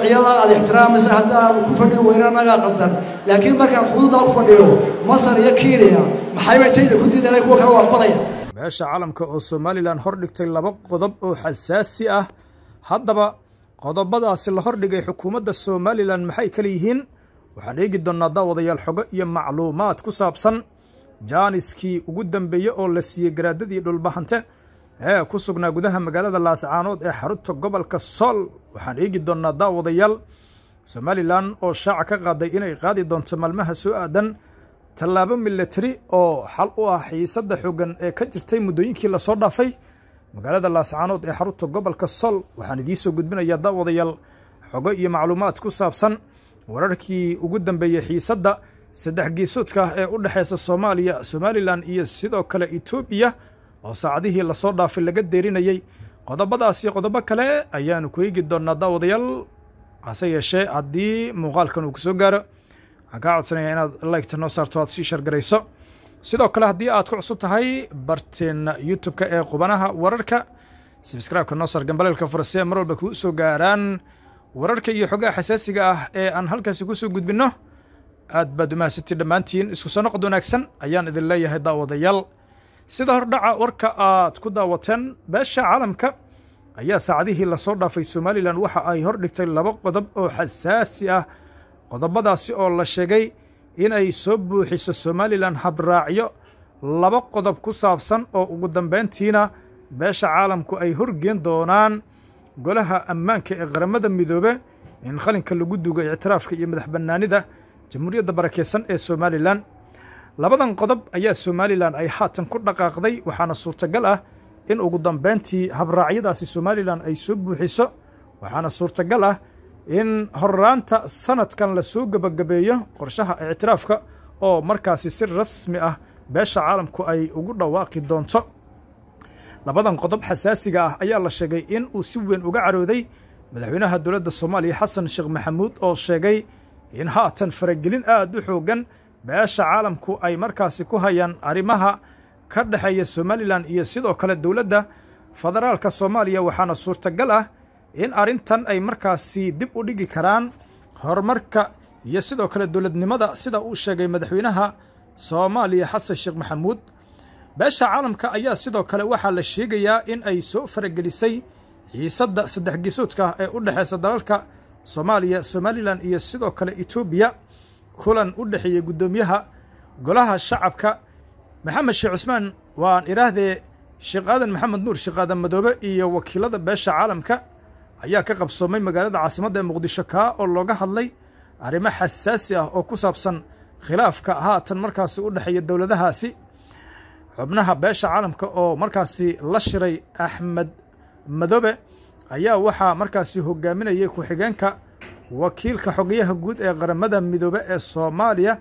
sharciyada aad ixtiraamaysa haddaan ku fadhiyo weyne qabdan laakiin markaan xuduuddaa u fadhiyo masar iyo kiiniya maxaybay tayda ku diidan kuwa kale u aqbalaya meesha calamka oo somalilan hordhigtay laba qodob oo xasaasi ah haddaba qodobadaasi la hor dhigay xukuumadda somalilan maxay kale yihiin waxaan eegi doonnaa daawadayaal xogo iyo macluumaad ku saabsan jaaniskii ugu dambeeye oo la siiyey garaadadii dhulbahante ee ku sugnaa gudaha magaalada laascaanood ee xarunta gobolka sool waxaan eegi doonnaa daawadayaal somalilan oo shaaca ka qaaday inay qaadi doonto maalmaha soo aadan tallaabo milatari oo xal u ah xiisadda xoogan ee ka jirtay muddooyinkii lasoo dhaafay magaalada laascaanood ee xarunta gobolka sool waxaan idiinsoo gudbinayaa daawadayaal xogo iyo macluumaad ku saabsan wararkii ugu dambeeyey xiisadda saddex geesoodka ah ee u dhexeysa soomaaliya somalilan iyo sidoo kale etoobiya oo saacadihii lasoo dhaafay laga deerinayay qodobadaas iyo qodobo kale ayaanu ku eegi doonnaa daawadayaal hase yeeshee haddii muuqaalkan uu ku gaaro waxaan kaa codsanaya inaad liketa noo saarto aad sii shargarayso sidoo kale haddii aad ku cusub tahay barteenna youtube-ka ee qubanaha wararka sabskraibeka noo saar gambaleelka furasee mar walba kuu soo gaaraan wararka iyo xogaha xasaasiga ah ee aan halkaasi ku soo gudbinno aad baad umahadsantii dhammaantiin isku soo noqod wanaagsan ayaan idin leeyahay daawadayaal sida hordhaca warka aad ku daawateen beesha caalamka ayaa saacadihii lasoo dhaafay somalilan waxa ay hordhigtay laba qodob oo xasaasi ah qodobadaasi oo la sheegay inay soo buuxiso somalilan habraacyo laba qodob ku saabsan oo ugu dambayntiina beesha caalamku ay horgeen doonaan golaha ammaanka ee qaramada midoobe in qalinka lagu dugo ictiraafka iyo madax bannaanida jamhuuriyadda barakeysan ee somalilan labadan qodob ayaa somalilan ay haatan ku dhaqaaqday waxaana suurtagal ah in ugu dambeyntii habraacyadaasi somalilan ay soo buuxiso waxaana suurtagal ah in horraanta sanadkan la soo gebagabeeyo qorshaha ictiraafka oo markaasi si rasmi ah beesha caalamku ay ugu dhawaaqi doonto labadan qodob xasaasiga ah ayaa la sheegay in uu si weyn uga carooday madaxweynaha dowladda soomaaliya xasan sheekh maxamuud oo sheegay in haatan faragelin aad u xooggan beesha caalamku ay markaasi ku hayaan arrimaha ka dhexeeya somalilan iyo sidoo kale dowladda federaalka soomaaliya waxaana suurtagal ah in arrintan ay markaasi dib u dhigi karaan horumarka iyo sidoo kale dowladnimada sida uu sheegay madaxweynaha soomaaliya xasan sheekh maxamuud beesha caalamka ayaa sidoo kale waxaa la sheegayaa in ay soo faragelisay xiisadda saddex geesoodka ah ee u dhexeysa dalalka soomaaliya somalilan iyo sidoo kale etoobiya kulan u dhexeeyey guddoomiyaha golaha shacabka maxamed sheekh cusmaan waan idhaahdee sheekh aadan maxamed nuur sheekh aadan madoobe iyo wakiilada beesha caalamka ayaa ka qabsoomay magaalada caasimadda ee muqdisho kaa oo looga hadlay arrimo xasaasi ah oo ku saabsan khilaafka haatan markaasi u dhexeeya dowladahaasi xubnaha beesha caalamka oo markaasi la shiray axmed madoobe ayaa waxaa markaasi hogaaminayay ku-xigeenka wakiilka xogayaha guud ee qaramada midoobe ee soomaaliya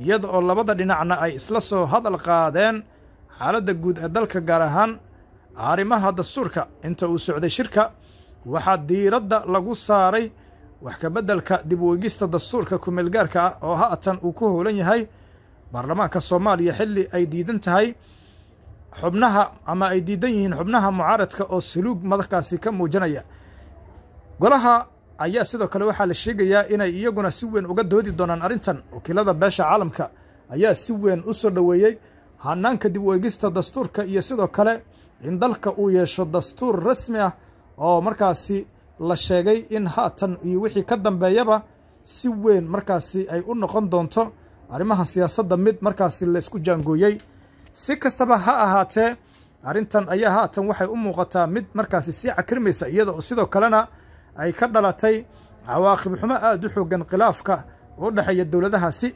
iyada oo labada dhinacna ay isla soo hadal qaadeen xaaladda guud ee dalka gaar ahaan arrimaha dastuurka inta uu socday shirka waxaa diiradda lagu saaray wax kabeddelka dib uegista dastuurka kumeelgaarka ah oo haatan uu ku howlan yahay baarlamaanka soomaaliya xilli ay diidan tahay xubnaha ama ay diidan yihiin xubnaha mucaaradka oo saluug markaasi ka muujinaya golaha ayaa sidoo kale waxaa la sheegayaa inay iyaguna si weyn uga doodi doonaan arrintan wakiilada beesha caalamka ayaa si weyn u soo dhoweeyey hanaanka dib u egista dastuurka iyo sidoo kale in dalka uu yeesho dastuur rasmi ah oo markaasi la sheegay in haatan iyo wixii ka dambeeyaba si weyn markaasi ay u noqon doonto arrimaha siyaasadda mid markaasi la ysku jaangooyey si kastaba ha ahaatee arrintan ayaa haatan waxay u muuqataa mid markaasi sii cakirmaysa iyada oo sidoo kalena ay ka dhalatay cawaaqib xumo aad u xoogan khilaafka u dhexeeya dowladahaasi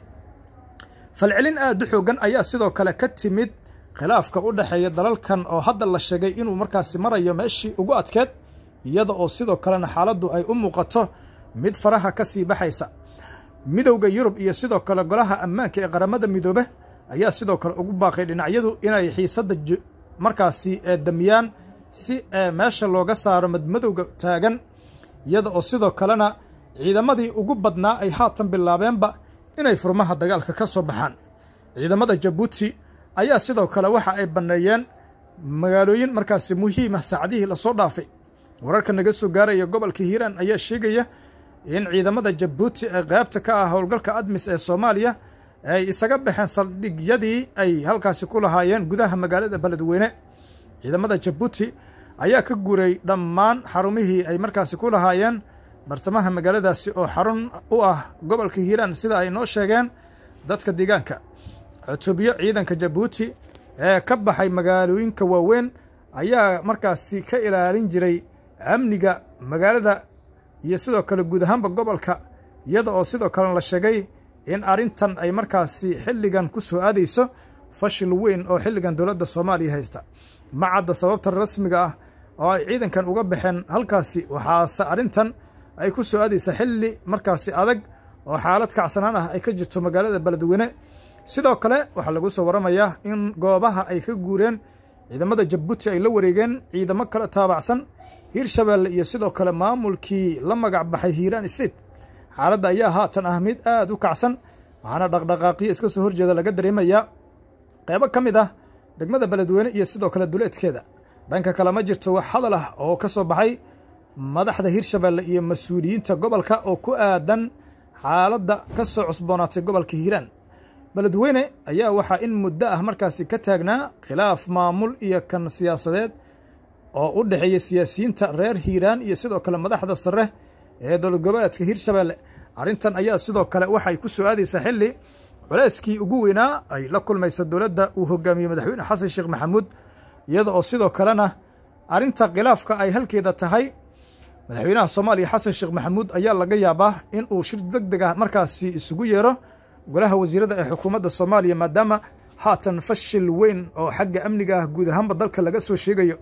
falcelin aad u xoogan ayaa sidoo kale ka timid khilaafka u dhexeeya dalalkan oo hadda la sheegay inuu markaasi marayo meeshii ugu adkeed iyada oo sidoo kalena xaaladdu ay u muuqato mid faraha ka sii baxaysa midowda yurub iyo sidoo kale golaha ammaanka ee qaramada midoobe ayaa sidoo kale ugu baaqay dhinacyadu inay xiisadda markaasi damiyaan si eh, meesha looga saaro madmadowga taagan iyada oo sidoo kalena ciidamadii ugu badnaa ay haatan bilaabeenba inay furmaha dagaalka ka soo baxaan ciidamada jabuuti ayaa sidoo kale waxa ay banneeyeen magaalooyin markaasi muhiima ah saacadihii lasoo dhaafay wararka naga soo gaaraya gobolka hiiraan ayaa sheegaya in ciidamada jabuuti ee qaybta ka ah howlgalka admis ee soomaaliya ay isaga baxeen saldhigyadii ay halkaasi ku lahaayeen gudaha magaalada beledweyne ciidamada jabuuti ayaa ka guray dhammaan xarumihii ay markaasi ku lahaayeen bartamaha magaaladaasi oo xarun u ah gobolka hiiraan sida ay noo sheegeen dadka deegaanka cutubyo ciidanka jabuuti ee ka baxay magaalooyinka waaweyn ayaa markaasi ka ilaalin jiray amniga magaalada iyo sidoo kale guud ahaanba gobolka iyada oo sidoo kale la sheegay in arrintan ay markaasi xilligan ku soo aadayso fashil weyn oo xilligan dowladda soomaaliya haysta ma cadda sababta rasmiga ah oo ay ciidankan uga baxeen halkaasi waxaase arrintan ay ku soo aadaysaa xilli markaasi adag oo xaalad kacsanaan ah ay ka jirto magaalada beledweyne sidoo kale waxaa lagu soo warramayaa in goobaha ay ka guureen ciidamada jabuuti ay la wareegeen ciidamo kale taabacsan hiirshabeelle iyo sidoo kale maamulkii la magac baxay hiiraan isiid xaaladda ayaa haatan ah mid aad u kacsan waxaana dhaqdhaqaaqyo iska soo horjeeda laga dareemayaa qaybo ka mid ah degmada beledweyne iyo sidoo kale duleedkeeda dhanka kale ma jirto wax hadal ah oo ka soo baxay madaxda hirshabeelle iyo mas-uuliyiinta gobolka oo ku aadan xaaladda ka soo cusboonaatay gobolka hiiraan beledweyne ayaa waxaa in muddo ah markaasi ka taagnaa khilaaf maamul iyo kan siyaasadeed oo u dhexeeya siyaasiyiinta reer hiiraan iyo sidoo kale madaxda sare ee dowlad goboleedka hirshabeelle arrintan ayaa sidoo kale waxay ku soo aadaysaa xilli culayskii ugu weynaa ay la kulmayso dowladda uu hogaamiyey madaxweyne xasan sheekh maxamuud iyada oo sidoo kalena arrinta khilaafka ay halkeeda tahay madaxweynaha soomaaliya xasan sheekh maxamuud ayaa laga yaabaa in uu shir deg deg ah markaasi isugu yeero golaha wasiirada ee xukuumadda soomaaliya maadaama haatan fashil weyn oo xagga amniga ah guud ahaanba dalka laga soo sheegayo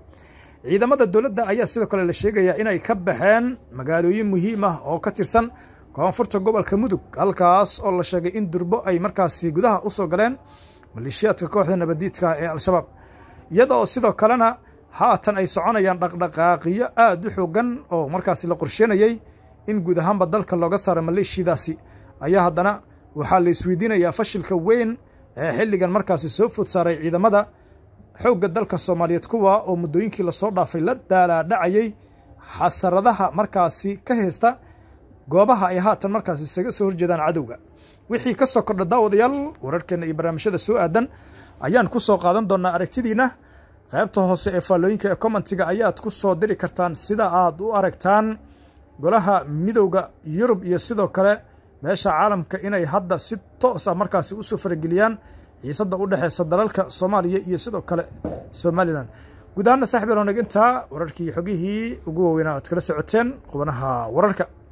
ciidamada dowladda ayaa sidoo kale la sheegayaa inay ka baxeen magaalooyin muhiim ah oo ka tirsan koonfurta gobolka mudug halkaas oo la sheegay in durbo ay markaasi gudaha u soo galeen maleeshiyaadka kooxda nabadiidka ah ee al-shabaab iyadoo sidoo kalena haatan ay soconayaan dhaqdhaqaaqiyo aad u xoogan oo markaasi la qorsheenayey in guud ahaanba dalka looga saara maleeshiyadaasi ayaa haddana waxaa la isweydiinayaa fashilka weyn ee xilligan markaasi soo food saaray ciidamada xoogga dalka soomaaliyeed kuwa oo muddooyinkii lasoo dhaafay la daalaadhacayey xasaradaha markaasi ka heesta goobaha ay haatan markaasi isaga soo horjeedaan cadowga wixii ka soo kordha daawadayaal wararkeenna iyo barnaamijyada soo aadan ayaan ku soo qaadan doonaa aragtidiina qaybta hoose ee faallooyinka ee commentiga ayaad ku soo diri kartaan sida aad u aragtaan golaha midowda yurub iyo sidoo kale beesha caalamka inay hadda si toos ah markaasi usoo farageliyaan xiisadda u dhexeysa dalalka soomaaliya iyo sidoo kale somalilan guud ahaanna intaa wararkii xogihii ugu waaweynaa aad kala socoteen qubanaha wararka